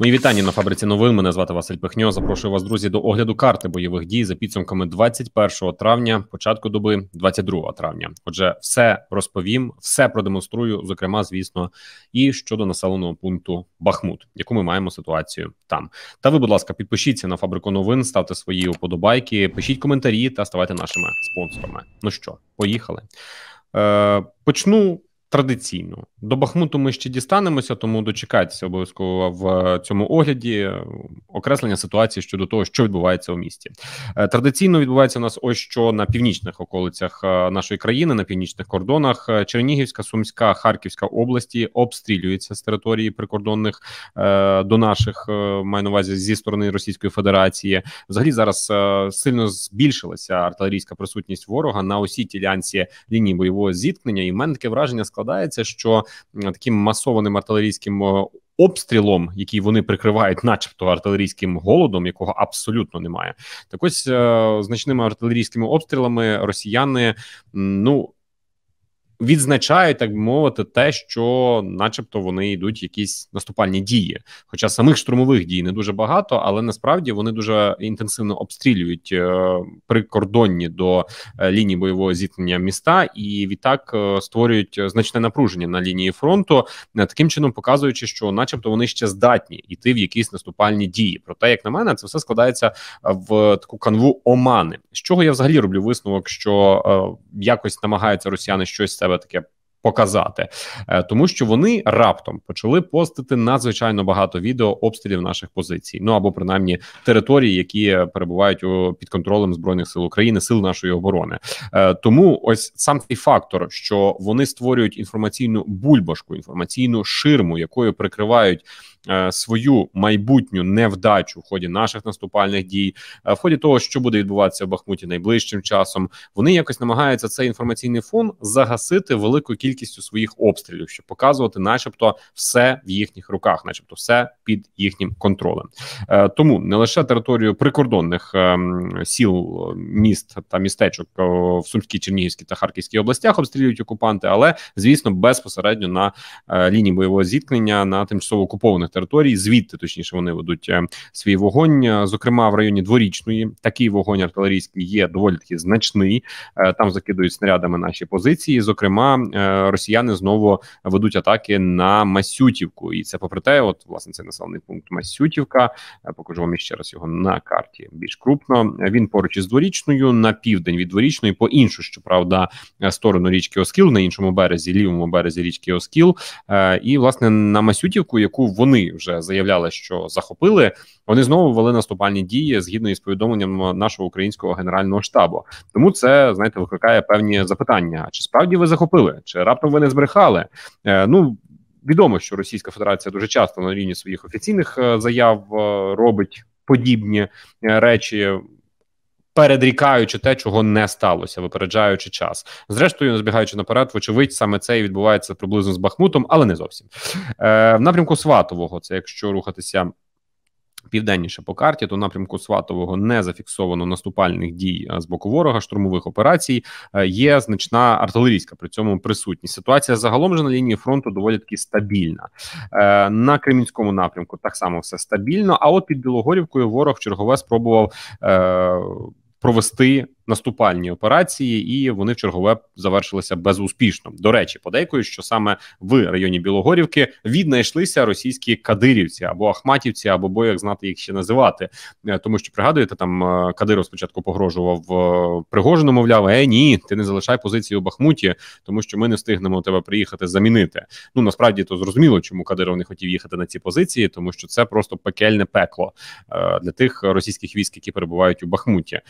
Мої вітання на фабриці новин. Мене звати Василь Пихньо. Запрошую вас, друзі, до огляду карти бойових дій за підсумками 21 травня, початку доби, 22 травня. Отже, все розповім, все продемонструю. Зокрема, звісно, і щодо населеного пункту Бахмут, яку ми маємо ситуацію там. Та ви, будь ласка, підпишіться на фабрику новин, ставте свої уподобайки, пишіть коментарі та ставайте нашими спонсорами. Ну що, поїхали? Е, Почну традиційно до Бахмуту ми ще дістанемося, тому дочекайтеся обов'язково в е, цьому огляді е, окреслення ситуації щодо того, що відбувається у місті. Е, традиційно відбувається у нас ось що на північних околицях нашої країни, на північних кордонах. Чернігівська, Сумська, Харківська області обстрілюються з території прикордонних до наших маю на увазі зі сторони Російської Федерації. Взагалі зараз сильно збільшилася артилерійська присутність ворога на усій тілянці лінії бойового зіткнення. І в мене таке враження складається, що. Е, таким масованим артилерійським е, обстрілом, який вони прикривають, начебто артилерійським голодом, якого абсолютно немає, так ось е, значними артилерійськими обстрілами росіяни ну відзначають, так би мовити, те, що, начебто, вони йдуть якісь наступальні дії. Хоча самих штурмових дій не дуже багато, але насправді вони дуже інтенсивно обстрілюють е, прикордонні до е, лінії бойового зіткнення міста і відтак е, створюють значне напруження на лінії фронту, таким чином показуючи, що, начебто, вони ще здатні йти в якісь наступальні дії. Проте, як на мене, це все складається в таку канву омани. З чого я взагалі роблю висновок, що якось намагаються росіяни щось це тебе таке показати, е, тому що вони раптом почали постити надзвичайно багато відео обстрілів наших позицій, ну або принаймні території, які перебувають у під контролем збройних сил України, сил нашої оборони. Е, тому ось сам цей фактор, що вони створюють інформаційну бульбашку, інформаційну ширму, якою прикривають. Е, свою майбутню невдачу в ході наших наступальних дій, е, в ході того, що буде відбуватися в Бахмуті найближчим часом, вони якось намагаються цей інформаційний фон загасити великою кількістю своїх обстрілів, щоб показувати, начебто, все в їхніх руках, начебто, все під їхнім контролем. Е, тому не лише територію прикордонних ем, сіл міст та містечок в Сумській, Чернігівській та Харківській областях обстрілюють окупанти, але звісно, безпосередньо на лінії бойового зіткнення на тимчасово окупованих територіях території, звідти точніше вони ведуть е, свій вогонь. Е, зокрема, в районі дворічної такий вогонь артилерійський є доволі таки значний. Е, там закидують снарядами наші позиції. Зокрема, росіяни знову ведуть атаки на Масютівку, і це попри те, от власне цей населений пункт Масютівка. Покажу вам ще раз його на карті. Більш крупно він поруч із дворічною на південь від дворічної, по іншу, щоправда, сторону річки Оскіл на іншому березі, лівому березі річки Оскіл, і власне на Масютівку, яку вони вже заявляли, що захопили. Вони знову вели наступальні дії згідно із повідомленням нашого українського генерального штабу. Тому це знаєте викликає певні запитання: чи справді ви захопили, чи раптом ви не збрехали? Е, ну відомо, що Російська Федерація дуже часто на рівні своїх офіційних е, заяв е, робить подібні е, речі передрікаючи те, чого не сталося, випереджаючи час. Зрештою, не збігаючи наперед, вочевидь, саме це і відбувається приблизно з Бахмутом, але не зовсім Е, в напрямку Сватового. Це якщо рухатися. Південніше по карті, то напрямку Сватового не зафіксовано наступальних дій е, з боку ворога, штурмових операцій. Е, є значна артилерійська при цьому присутність. Ситуація загалом же на лінії фронту доволі таки стабільна. Е, на Кремінському напрямку так само все стабільно. А от під Білогорівкою ворог чергове спробував провести наступальні операції, і вони в чергове завершилися безуспішно. До речі, подейкують, що саме в районі Білогорівки віднайшлися російські кадирівці або ахматівці, або бо як знати їх ще називати, е, тому що пригадуєте, там е, Кадиров спочатку погрожував е, Пригожину, мовляв, е, ні, ти не залишай позиції у Бахмуті, тому що ми не встигнемо тебе приїхати замінити. Ну насправді то зрозуміло, чому Кадиров не хотів їхати на ці позиції, тому що це просто пекельне пекло для тих російських військ, які перебувають у Бахмуті,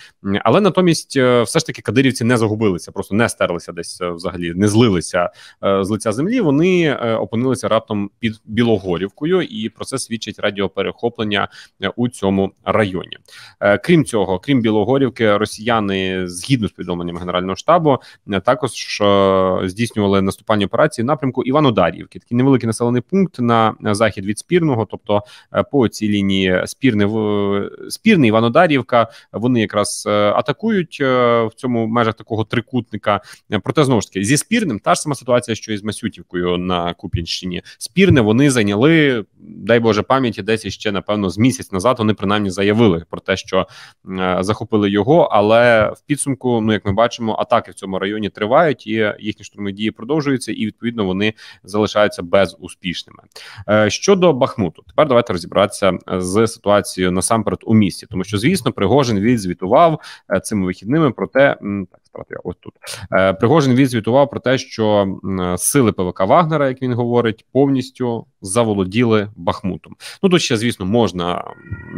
але натомість більшість тобто, е, все ж таки кадирівці не загубилися, просто не стерлися десь е, взагалі, не злилися е, з лиця землі. Вони опинилися раптом під Білогорівкою, і про це свідчить радіоперехоплення у цьому районі. Крім цього, крім Білогорівки, росіяни згідно з повідомленням генерального штабу також здійснювали наступальні операції в напрямку Іванодарівки. Такий невеликий населений пункт на захід від спірного, тобто по цій лінії спірне спірний Іванодарівка. Вони якраз атакують будуть е, в цьому межах такого трикутника. Е, проте знову ж таки зі спірним та ж сама ситуація, що і з Масютівкою на Куп'янщині. Спірне вони зайняли, дай Боже пам'яті, десь ще, напевно з місяць назад. Вони принаймні заявили про те, що е, захопили його. Але в підсумку, ну як ми бачимо, атаки в цьому районі тривають і їхні штурми дії продовжуються, і відповідно вони залишаються безуспішними. Щодо Бахмуту, тепер давайте розібратися з ситуацією насамперед у місті, тому що звісно, Пригожин відзвітував цим вихідним вихідними. Проте так насправді ось тут е, Пригожин відзвітував про те, що сили ПВК Вагнера, як він говорить, повністю заволоділи Бахмутом. Ну тут ще, звісно, можна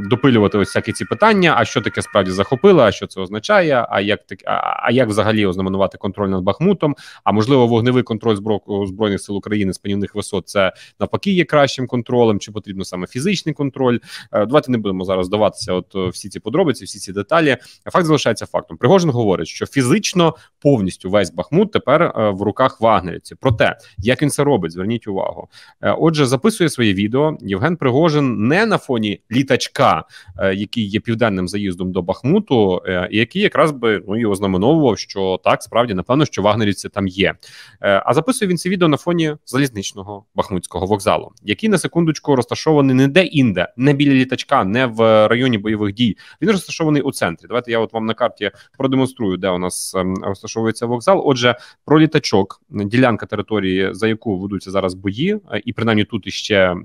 допилювати ось всякі ці питання: а що таке справді захопили, а що це означає? А як так, а, а як взагалі ознаменувати контроль над Бахмутом? А можливо, вогневий контроль зброк збройних сил України з панівних висот це навпаки є кращим контролем, чи потрібно саме фізичний контроль? Е, давайте не будемо зараз здаватися. От е, всі ці подробиці, всі ці деталі. Факт залишається фактом. Пригожин говорить, що фізичний фактично повністю весь Бахмут тепер е, в руках вагнерівців. Проте як він це робить, зверніть увагу. Е, отже, записує своє відео Євген Пригожин не на фоні літачка, е, який є південним заїздом до Бахмуту, і який якраз би ну його знаменовував, що так справді напевно, що вагнерівці там є. А записує він це відео на фоні залізничного бахмутського вокзалу, який на секундочку розташований не де-інде, не біля літачка, не в районі бойових дій. Він розташований у центрі. Давайте я от вам на карті продемонструю, де у нас Ем, розташовується вокзал. Отже, про літачок, ділянка території, за яку ведуться зараз бої, е, і принаймні тут іще.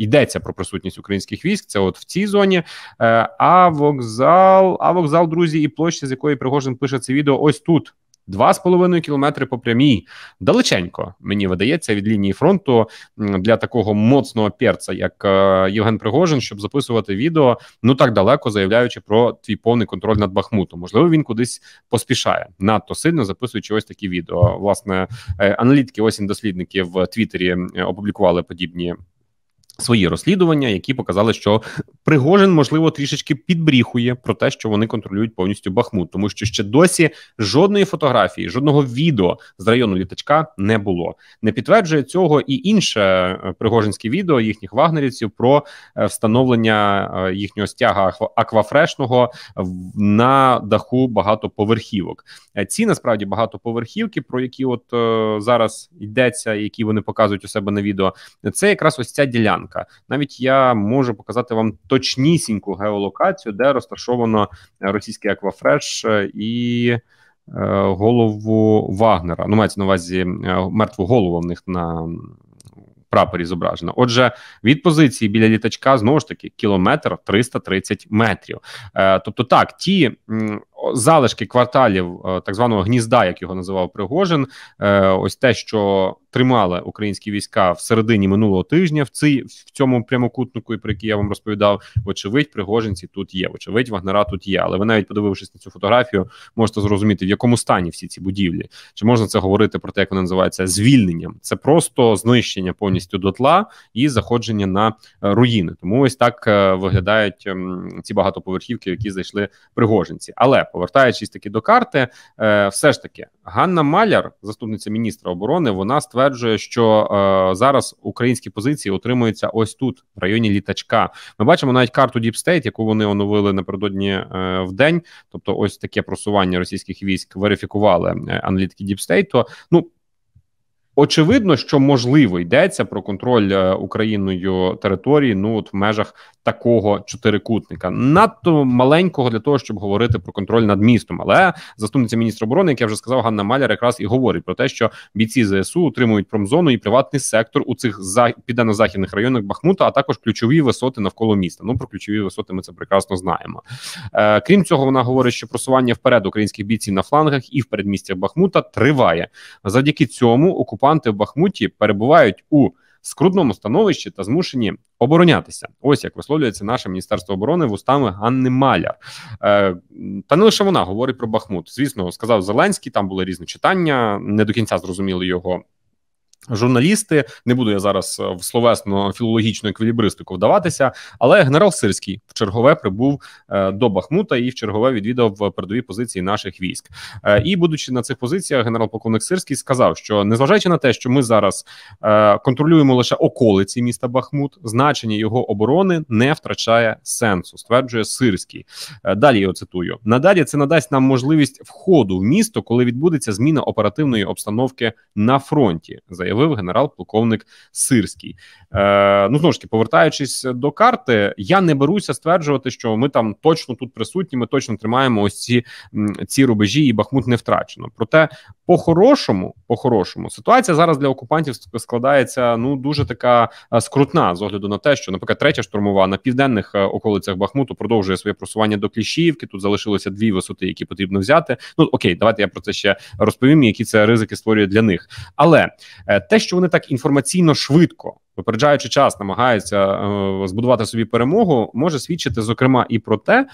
Йдеться про присутність українських військ, це от в цій зоні. Е, а вокзал, а вокзал, друзі, і площа, з якої Пригожин пише це відео, ось тут 2,5 кілометри по прямій. Далеченько мені видається від лінії фронту для такого моцного перца, як е, Євген Пригожин, щоб записувати відео ну так далеко, заявляючи про твій повний контроль над Бахмутом. Можливо, він кудись поспішає надто сильно записуючи ось такі відео. Власне, е, аналітики осінь дослідники в Твіттері опублікували подібні. Свої розслідування, які показали, що Пригожин, можливо, трішечки підбріхує про те, що вони контролюють повністю Бахмут, тому що ще досі жодної фотографії, жодного відео з району літачка не було. Не підтверджує цього і інше е, пригожинське відео їхніх вагнерівців про е, встановлення е, їхнього стяга аквафрешного на даху багатоповерхівок. Ці насправді багатоповерхівки, про які от зараз йдеться, які вони показують у себе на відео, це якраз ось ця ділянка ділянка. Навіть я можу показати вам точнісіньку геолокацію, де розташовано російський аквафреш і. Е, голову Вагнера, ну мається на увазі е, мертву голову в них на прапорі зображено. Отже, від позиції біля літачка знову ж таки кілометр 330 метрів. Е, тобто, так ті залишки кварталів е, так званого гнізда, як його називав Пригожин, е, ось те, що тримали українські війська в середині минулого тижня, в цій в цьому прямокутнику, про який я вам розповідав, вочевидь, пригожинці тут є. Вочевидь, вагнера тут є. Але ви навіть подивившись на цю фотографію, можете зрозуміти в якому стані всі ці будівлі. Чи можна це говорити про те, як вона називається звільненням? Це просто знищення повністю дотла і заходження на е, руїни. Тому ось так виглядають ем, ці багатоповерхівки, які зайшли пригожинці, але повертаючись таки до карти, е, все ж таки Ганна Маляр, заступниця міністра оборони, вона стверджує, що е, зараз українські позиції утримуються ось тут, в районі літачка. Ми бачимо навіть карту Deep State, яку вони оновили напередодні е, в день. Тобто, ось таке просування російських військ верифікували аналітики Deep State, то ну. Очевидно, що можливо йдеться про контроль е, Україною території. Ну от в межах такого чотирикутника надто маленького для того, щоб говорити про контроль над містом. Але заступниця міністра оборони, як я вже сказав, Ганна Маляр якраз і говорить про те, що бійці ЗСУ утримують промзону і приватний сектор у цих за... південно-західних районах Бахмута, а також ключові висоти навколо міста. Ну про ключові висоти ми це прекрасно знаємо. Е, Крім цього, вона говорить, що просування вперед українських бійців на флангах і в передмістях Бахмута триває. Завдяки цьому окупа окупанти в Бахмуті перебувають у скрутному становищі та змушені оборонятися. Ось як висловлюється наше міністерство оборони вустами Ганни Маляр. Е, Та не лише вона говорить про Бахмут. Звісно, сказав Зеленський. Там були різні читання, не до кінця зрозуміли його Журналісти не буду я зараз е, в словесно філологічну еквілібристику вдаватися, але генерал Сирський в чергове прибув е, до Бахмута і в чергове відвідав е, передові позиції наших військ. І будучи на цих позиціях, генерал-полковник Сирський сказав, що незважаючи на те, що ми зараз контролюємо лише околиці міста Бахмут, значення його оборони не втрачає сенсу, стверджує Сирський. Далі його цитую надалі. Це надасть нам можливість входу в місто, коли відбудеться зміна оперативної обстановки на фронті. За. Заявив генерал-полковник Сирський. Е, Ну знову ж таки, повертаючись до карти, я не беруся стверджувати, що ми там точно тут присутні, ми точно тримаємо ось ці ці рубежі, і Бахмут не втрачено. Проте по-хорошому, по-хорошому, ситуація зараз для окупантів складається ну дуже така е, скрутна з огляду на те, що наприклад третя штурмова на південних е, околицях Бахмуту продовжує своє просування до Кліщівки. Тут залишилося дві висоти, які потрібно взяти. Ну окей, давайте я про це ще розповім. Які це ризики створює для них, але е, те, що вони так інформаційно швидко. Випереджаючи час, намагаються е, збудувати собі перемогу, може свідчити зокрема і про те,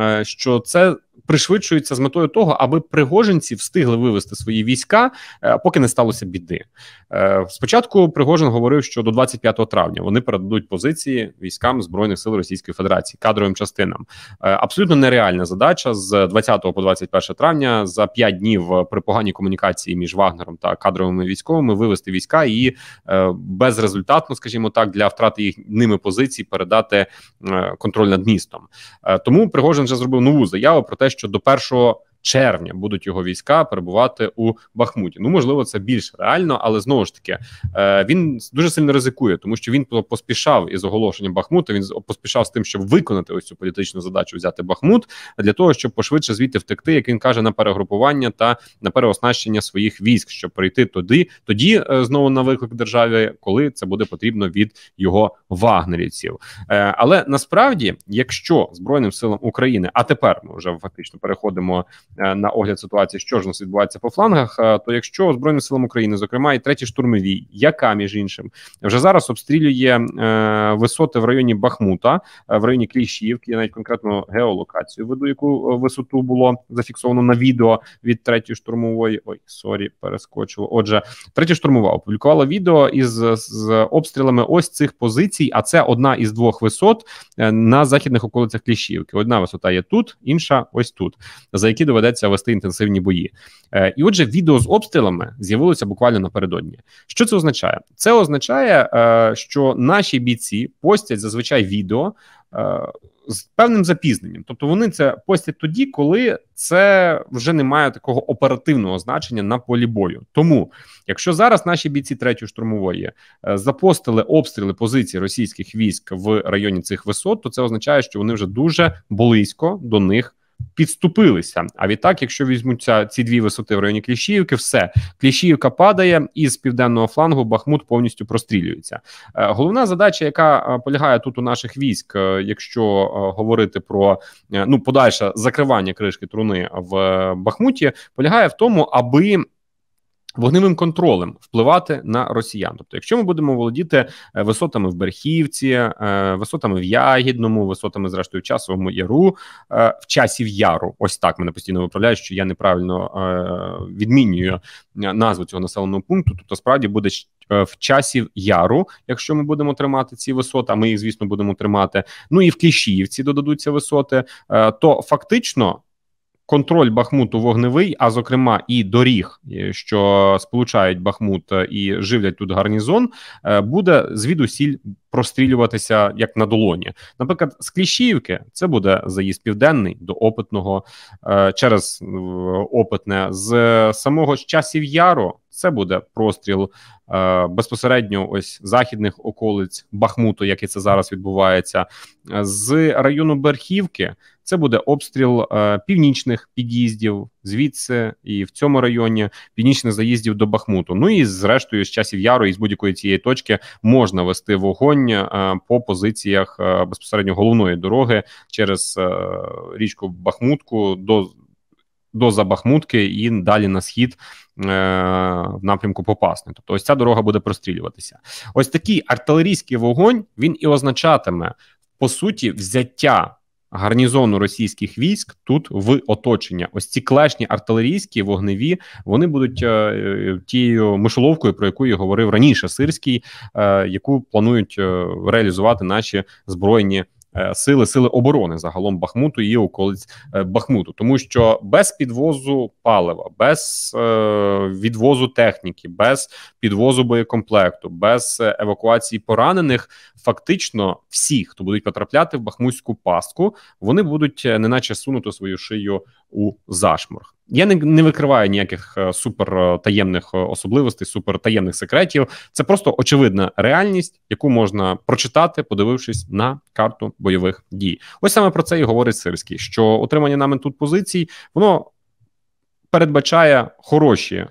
е, що це пришвидшується з метою того, аби пригоженці встигли вивести свої війська, е, поки не сталося біди. Е, спочатку Пригожин говорив, що до 25 травня вони передадуть позиції військам збройних сил Російської Федерації кадровим частинам. Е, абсолютно нереальна задача з 20 по 21 травня за 5 днів при поганій комунікації між Вагнером та кадровими військовими вивести війська і безрезультатно, скажімо так, для втрати їх ними позицій передати контроль над містом. Тому Пригожин вже зробив нову заяву про те, що що до першого червня будуть його війська перебувати у Бахмуті. Ну можливо, це більш реально, але знову ж таки е, він дуже сильно ризикує, тому що він поспішав із оголошенням Бахмута. Він поспішав з тим, щоб виконати ось цю політичну задачу, взяти Бахмут для того, щоб пошвидше звідти втекти, як він каже, на перегрупування та на переоснащення своїх військ, щоб прийти туди, тоді е, знову на виклик державі, коли це буде потрібно від його вагнерівців. Е, але насправді, якщо збройним силам України, а тепер ми вже фактично переходимо Е, на огляд ситуації, що ж у нас відбувається по флангах, е, то якщо Збройним силам України, зокрема, і третій штурмовій, яка між іншим вже зараз обстрілює е, висоти в районі Бахмута, в районі Кліщівки, навіть конкретно геолокацію веду, яку висоту було зафіксовано на відео від третьої штурмової. Ой, сорі, перескочило. Отже, третя штурмова опублікувала відео із з обстрілами ось цих позицій. А це одна із двох висот на західних околицях Кліщівки. Одна висота є тут, інша ось тут, за які доведе доведеться вести інтенсивні бої. Е, І, отже, відео з обстрілами з'явилося буквально напередодні. Що це означає? Це означає, е, що наші бійці постять зазвичай відео. Е, з певним запізненням, тобто вони це постять тоді, коли це вже не має такого оперативного значення на полі бою. Тому, якщо зараз наші бійці третьої штурмової е, запостили обстріли позицій російських військ в районі цих висот, то це означає, що вони вже дуже близько до них підступилися. А відтак, якщо візьмуться ці дві висоти в районі Кліщіївки, все Кліщіївка падає, і з південного флангу Бахмут повністю прострілюється. Е, головна задача, яка е, полягає тут у наших військ, е, якщо говорити про ну подальше закривання кришки труни в Бахмуті, полягає в тому, аби вогневим контролем впливати на росіян. Тобто, якщо ми будемо володіти е, висотами в Берхівці, е, висотами в Ягідному, висотами, зрештою, часовому яру, е, в часів яру, ось так мене постійно виправляють, що я неправильно відмінюю назву цього населеного пункту. Тобто, справді буде в часів яру, якщо ми будемо тримати ці висоти, а ми їх, звісно, будемо тримати. Ну і в Кишіївці додадуться висоти, то фактично контроль Бахмуту вогневий, а зокрема, і доріг, е, що сполучають Бахмут е, і живлять тут гарнізон, е, буде звідусіль прострілюватися як на долоні. Наприклад, з Кліщіївки це буде заїзд південний до опитного через опитне з самого часів яру. Це буде простріл е, безпосередньо ось західних околиць Бахмуту, як і це зараз відбувається, з району Берхівки. Це буде обстріл е, північних під'їздів звідси і в цьому районі північних заїздів до Бахмуту. Ну і зрештою, з часів яру і з будь-якої цієї точки можна вести вогонь е, по позиціях е, безпосередньо головної дороги через е, річку Бахмутку до до Забахмутки і далі на схід е, в напрямку Попасне. Тобто, ось ця дорога буде прострілюватися. Ось такий артилерійський вогонь він і означатиме по суті взяття. Гарнізону російських військ тут в оточення. Ось ці клешні артилерійські вогневі вони будуть е, тією мишоловкою, про яку я говорив раніше, сирський, е, яку планують е, реалізувати наші збройні Е, сили, сили оборони загалом Бахмуту і околиць е, Бахмуту, тому що без підвозу палива, без е, відвозу техніки, без підвозу боєкомплекту, без евакуації поранених, фактично всі, хто будуть потрапляти в бахмутську пастку, вони будуть неначе сунути свою шию у зашморг. Я не не викриваю ніяких е, супер е, таємних е, особливостей, супер таємних секретів. Це просто очевидна реальність, яку можна прочитати, подивившись на карту бойових дій. Ось саме про це і говорить Сирський: що отримання нами тут позицій, воно передбачає хороші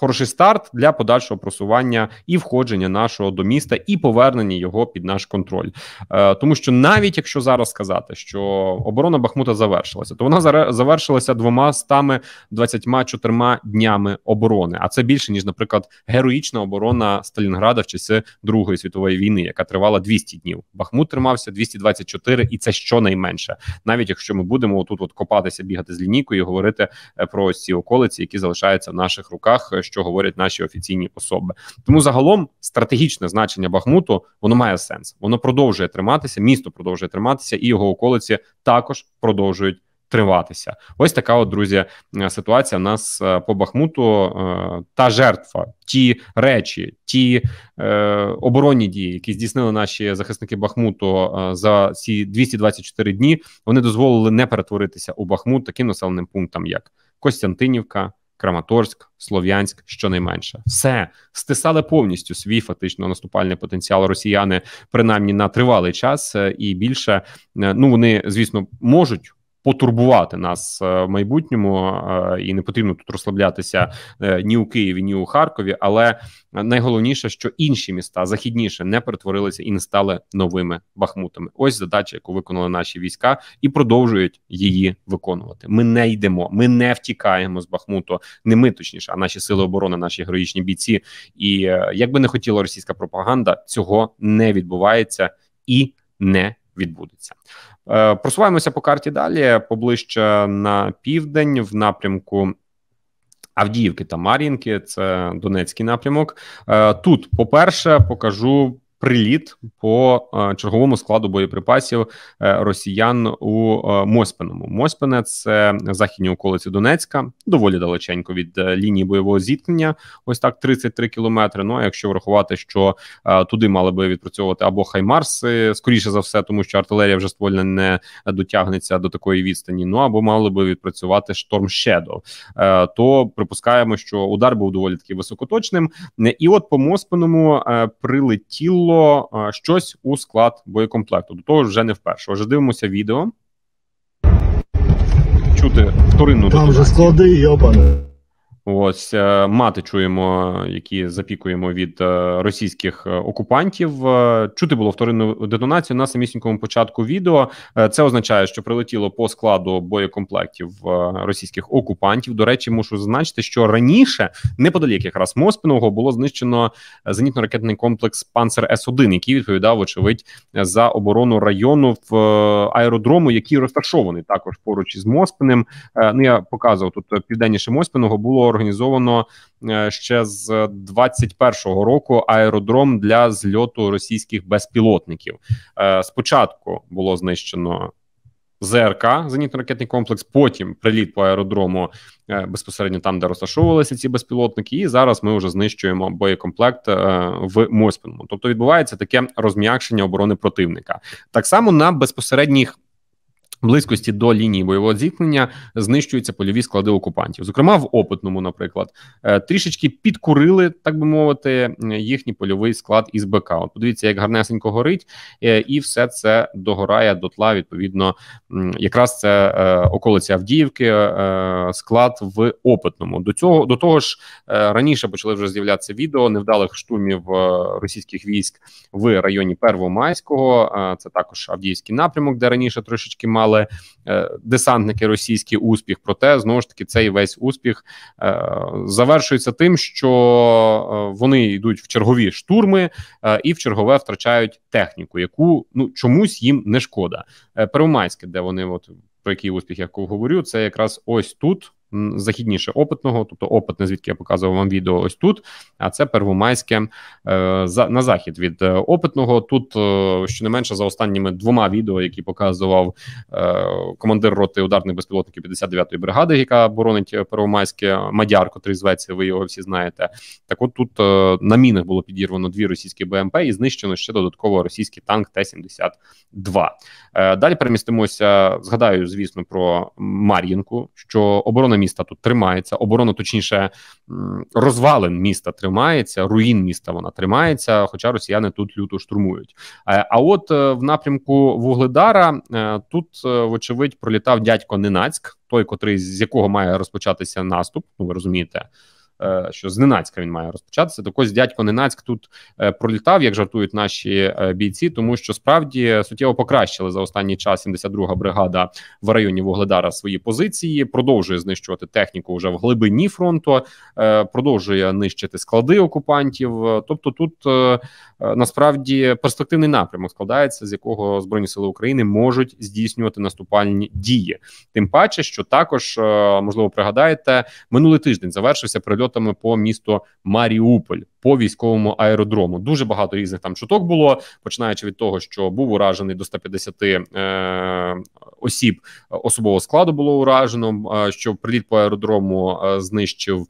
хороший старт для подальшого просування і входження нашого до міста, і повернення його під наш контроль, е, тому що навіть якщо зараз сказати, що оборона Бахмута завершилася, то вона завершилася двома стами 24 днями оборони. А це більше ніж, наприклад, героїчна оборона Сталінграда в часи Другої світової війни, яка тривала 200 днів. Бахмут тримався 224, і це щонайменше, навіть якщо ми будемо тут от копатися, бігати з лінійкою і говорити е, про ці околиці, які залишаються в наших руках що говорять наші офіційні особи. Тому загалом стратегічне значення Бахмуту воно має сенс. Воно продовжує триматися, місто продовжує триматися, і його околиці також продовжують. Триватися, ось така, от друзі, е, ситуація у нас е, по Бахмуту. Е, та жертва, ті речі, ті оборонні дії, які здійснили наші захисники Бахмуту за ці 224 дні, вони дозволили не перетворитися у Бахмут таким населеним пунктам, як Костянтинівка, Краматорськ, Слов'янськ, щонайменше, все стисали повністю свій фактично наступальний потенціал росіяни, принаймні на тривалий час, е, і більше е, ну вони, звісно, можуть потурбувати нас е, в майбутньому, е, і не потрібно тут розслаблятися е, ні у Києві, ні у Харкові. Але найголовніше, що інші міста західніше не перетворилися і не стали новими бахмутами. Ось задача, яку виконали наші війська, і продовжують її виконувати. Ми не йдемо, ми не втікаємо з Бахмуту. Не ми точніше, а наші сили оборони, наші героїчні бійці. І як би не хотіла російська пропаганда, цього не відбувається і не відбудеться. Е, просуваємося по карті далі поближче на південь, в напрямку. Авдіївки та Мар'їнки, це Донецький напрямок. Е, тут, по-перше, покажу приліт по е, черговому складу боєприпасів е, росіян у е, Моспиному Моспене це західні околиці Донецька, доволі далеченько від лінії бойового зіткнення. Ось так 33 кілометри. Ну а якщо врахувати, що туди мали би відпрацьовувати або Хаймарси, скоріше за все, тому що артилерія вже ствольна не дотягнеться до такої відстані. Ну або мали би відпрацювати шторм Shadow. то припускаємо, що удар був доволі таки високоточним, і от по Моспеному прилетіло потрапило щось у склад боєкомплекту. До того вже не вперше. Отже, дивимося відео. Чути вторинну Там вже склади, йобане. Ось е, мати чуємо, які запікуємо від е, російських е, окупантів. Чути було вторинну детонацію на самісінькому початку відео. Це означає, що прилетіло по складу боєкомплектів російських окупантів. До речі, мушу зазначити, що раніше неподалік якраз Моспіного було знищено зенітно-ракетний комплекс Панцер С 1 який відповідав, очевидь, за оборону району в аеродрому, який розташований також поруч із Моспиним. Ну я показував тут південніше Моспіного було організовано е, ще з 21-го року аеродром для зльоту російських безпілотників. Е, спочатку було знищено. ЗРК зенітно-ракетний комплекс, потім приліт по аеродрому е, безпосередньо там, де розташовувалися ці безпілотники, і зараз ми вже знищуємо боєкомплект в Моспільному. Тобто відбувається таке розм'якшення оборони противника. Так само на безпосередніх Близькості до лінії бойового зіткнення знищуються польові склади окупантів. Зокрема, в опитному, наприклад, е, трішечки підкурили, так би мовити, е, їхній польовий склад із БК. От подивіться, як гарнесенько горить, е, і все це догорає дотла. Відповідно, якраз це околиці Авдіївки, склад в опитному. До цього до того ж раніше почали вже з'являтися відео невдалих штурмів російських військ в районі Первомайського. Це також Авдіївський напрямок, де раніше трошечки мало мали е, десантники російський успіх. Проте знову ж таки цей весь успіх е, завершується тим, що е, вони йдуть в чергові штурми і в чергове втрачають техніку, яку ну чомусь їм не шкода. Первомайське, де вони от. Про який успіх я говорю, це якраз ось тут західніше опитного, тобто опитне, звідки я показував вам відео ось тут. А це первомайське е, на захід від е, опитного. Тут е, щонайменше за останніми двома відео, які показував командир роти ударних безпілотників 59-ї бригади, яка боронить первомайське мадяр, котрий зветься, ви його всі знаєте. Так, от тут на мінах було підірвано дві російські БМП і знищено ще додатково російський танк Т-72. Далі перемістимося. Згадаю, звісно, про Мар'їнку, що оборона міста тут тримається, оборона, точніше, розвалин міста тримається, руїн міста вона тримається, хоча росіяни тут люто штурмують. Е, а от е, в напрямку Вугледара е, тут, вочевидь, пролітав дядько Ненацьк, той, котрий з якого має розпочатися наступ. Ну ви розумієте. Е, що зненацька він має розпочатися. Так ось дядько Ненацьк тут е, пролітав, як жартують наші е, бійці, тому що справді суттєво покращили за останній час 72-га бригада в районі Вугледара свої позиції, продовжує знищувати техніку вже в глибині фронту, продовжує нищити склади окупантів. Тобто, тут насправді перспективний напрямок складається, з якого збройні сили України можуть здійснювати наступальні дії. Тим паче, що також можливо пригадаєте, минулий тиждень завершився прильот прильотами по місту Маріуполь по військовому аеродрому. Дуже багато різних там чуток було, починаючи від того, що був уражений до 150 е, осіб особового складу було уражено. Е що приліт по аеродрому е знищив.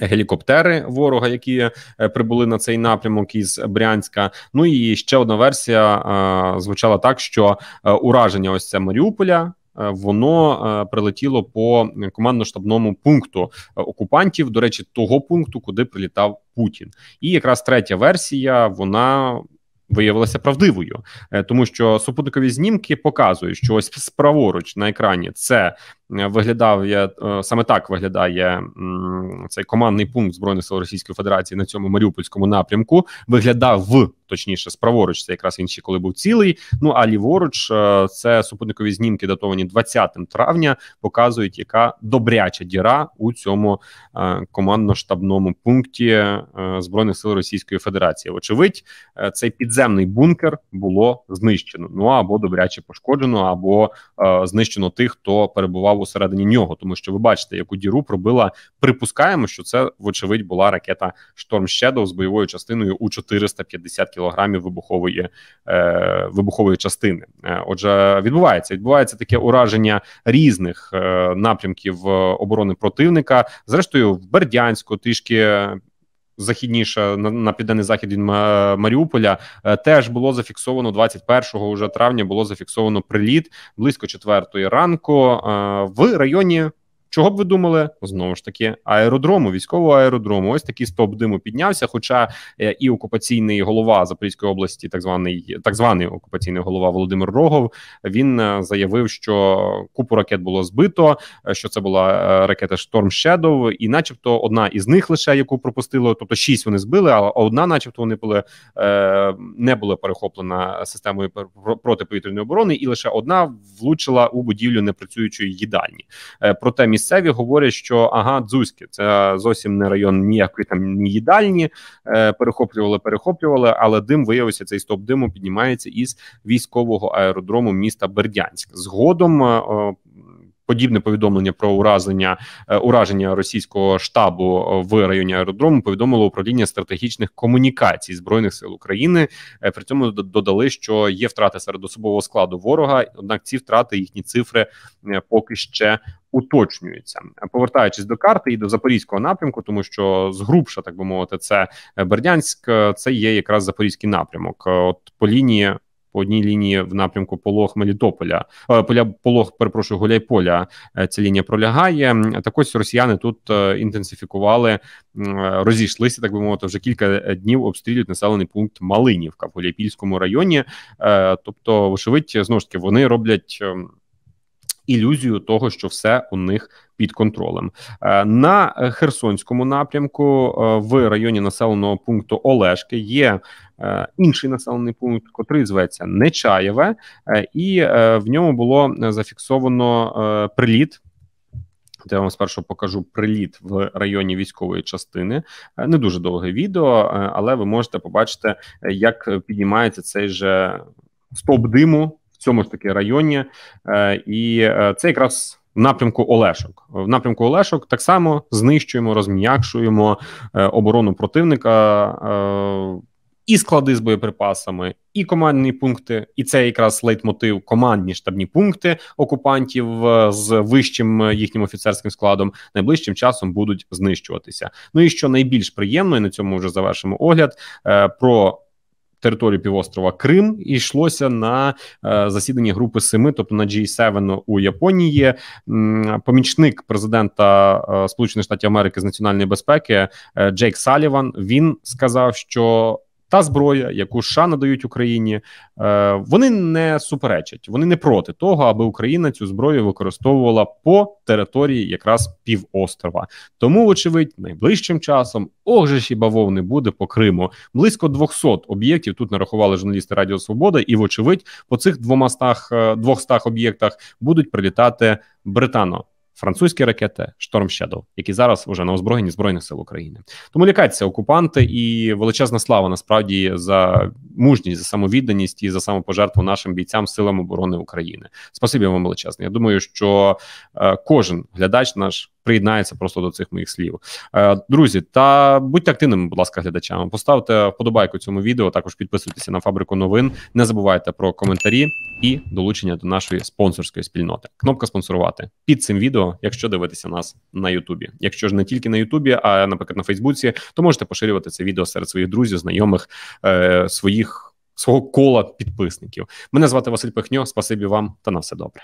Гелікоптери ворога, які е, прибули на цей напрямок із Брянська. Ну і ще одна версія а, е, звучала так, що е, ураження ось це Маріуполя Е, воно е, прилетіло по командно-штабному пункту е, окупантів. До речі, того пункту, куди прилітав Путін, і якраз третя версія вона. Виявилася правдивою, тому що супутникові знімки показують, що ось праворуч на екрані це Е, виглядав я е, саме так виглядає цей командний пункт збройних сил Російської Федерації на цьому Маріупольському напрямку. Виглядав в точніше справоруч, це якраз інші, коли був цілий. Ну а ліворуч, е, це супутникові знімки, датовані 20 травня, показують, яка добряча діра у цьому командно-штабному пункті збройних сил Російської Федерації. Вочевидь, цей підземний бункер було знищено. Ну або добряче пошкоджено, або знищено тих, хто перебував впав усередині нього, тому що ви бачите, яку діру пробила. Припускаємо, що це вочевидь була ракета Storm Shadow з бойовою частиною у 450 кілограмів вибухової е, вибухової частини. Е, отже, відбувається відбувається таке ураження різних е, напрямків е, оборони противника. Зрештою, в Бердянську трішки західніше на, на південний захід від Маріуполя, е, теж було зафіксовано 21 уже травня. Було зафіксовано приліт близько 4 ранку е, в районі Чого б ви думали? Знову ж таки, аеродрому, військового аеродрому. Ось такий стоп диму піднявся. Хоча е, і окупаційний голова Запорізької області, так званий так званий окупаційний голова Володимир Рогов, він е, заявив, що купу ракет було збито, е, що це була ракета Storm Shadow, і, начебто, одна із них лише яку пропустило, тобто шість вони збили, а одна, начебто, вони були не була перехоплена системою протиповітряної оборони, і лише одна влучила у будівлю непрацюючої їдальні. Проте місцеві говорять, що ага, Дзузьки, це зовсім не район ніякої там ні їдальні. Е, перехоплювали, перехоплювали, але дим виявився. Цей стоп диму піднімається із військового аеродрому міста Бердянськ. Згодом е, подібне повідомлення про уразлення е, ураження російського штабу е, в районі аеродрому повідомило управління стратегічних комунікацій збройних сил України. Е, при цьому додали, що є втрати серед особового складу ворога однак ці втрати їхні цифри поки ще. Уточнюється, повертаючись до карти і до запорізького напрямку, тому що згрубша, так би мовити, це Бердянськ. Це є якраз запорізький напрямок. От по лінії по одній лінії в напрямку полог Мелітополя. Е, поля полог, перепрошую, Гуляйполя. Е, ця лінія пролягає. Так ось росіяни тут е, інтенсифікували, розійшлися, так би мовити, вже кілька днів обстрілюють населений пункт Малинівка в Гуляйпільському районі. Тобто, вочевидь, знову ж таки вони роблять. Ем, ілюзію того, що все у них під контролем. Е, на е, Херсонському напрямку е, в районі населеного пункту Олешки є. Інший населений пункт, котрий зветься Нечаєве, і в ньому було зафіксовано приліт. Я вам спершу покажу приліт в районі військової частини. Не дуже довге відео, але ви можете побачити, як піднімається цей же стовп диму цьому ж таки районі, е, і е, це якраз. В напрямку Олешок, в напрямку Олешок так само знищуємо, розм'якшуємо е, оборону противника е, і склади з боєприпасами, і командні пункти. І це якраз лейтмотив командні штабні пункти окупантів е, з вищим їхнім офіцерським складом найближчим часом будуть знищуватися. Ну і що найбільш приємно, і на цьому вже завершимо огляд е, про територію півострова Крим і йшлося на е, засіданні групи Семи, тобто на G7 у Японії. М, помічник президента е, Сполучених Штатів Америки з національної безпеки е, Джейк Саліван. Він сказав, що та зброя, яку США надають Україні, е, вони не суперечать, вони не проти того, аби Україна цю зброю використовувала по території якраз півострова. Тому, вочевидь, найближчим часом огжеші бавовни буде по Криму. Близько 200 об'єктів тут нарахували журналісти Радіо Свобода, і вочевидь по цих двомастах е, двохстах об'єктах будуть прилітати британо французькі ракети Шторм Shadow, які зараз уже на озброєнні збройних сил України. Тому лякаться окупанти і величезна слава насправді за мужність, за самовідданість і за самопожертву нашим бійцям силам оборони України. Спасибі вам величезне. Я думаю, що е, кожен глядач наш приєднається просто до цих моїх слів. Е, друзі, та будьте активними, будь ласка, глядачами. Поставте вподобайку цьому відео. Також підписуйтеся на фабрику новин. Не забувайте про коментарі і долучення до нашої спонсорської спільноти. Кнопка спонсорувати під цим відео, якщо дивитися нас на Ютубі. Якщо ж не тільки на Ютубі, а наприклад на Фейсбуці, то можете поширювати це відео серед своїх друзів, знайомих е, своїх свого кола підписників. Мене звати Василь Пихньо. Спасибі вам та на все добре.